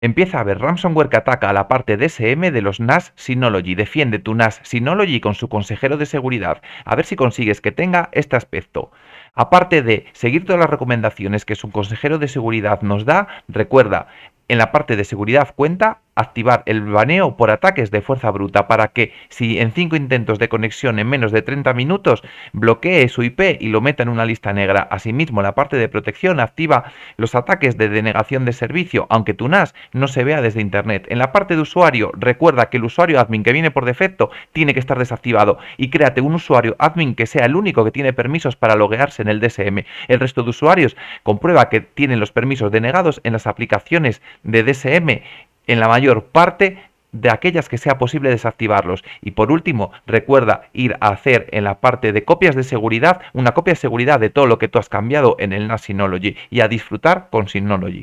Empieza a ver ransomware que ataca a la parte DSM de los NAS Synology. Defiende tu NAS Synology con su consejero de seguridad. A ver si consigues que tenga este aspecto. Aparte de seguir todas las recomendaciones que su consejero de seguridad nos da, recuerda, en la parte de seguridad cuenta activar el baneo por ataques de fuerza bruta para que si en 5 intentos de conexión en menos de 30 minutos bloquee su IP y lo meta en una lista negra. Asimismo, la parte de protección activa los ataques de denegación de servicio, aunque tu NAS no se vea desde Internet. En la parte de usuario, recuerda que el usuario admin que viene por defecto tiene que estar desactivado y créate un usuario admin que sea el único que tiene permisos para loguearse en el DSM. El resto de usuarios comprueba que tienen los permisos denegados en las aplicaciones de DSM en la mayor parte de aquellas que sea posible desactivarlos. Y por último, recuerda ir a hacer en la parte de copias de seguridad una copia de seguridad de todo lo que tú has cambiado en el NAS Synology y a disfrutar con Synology.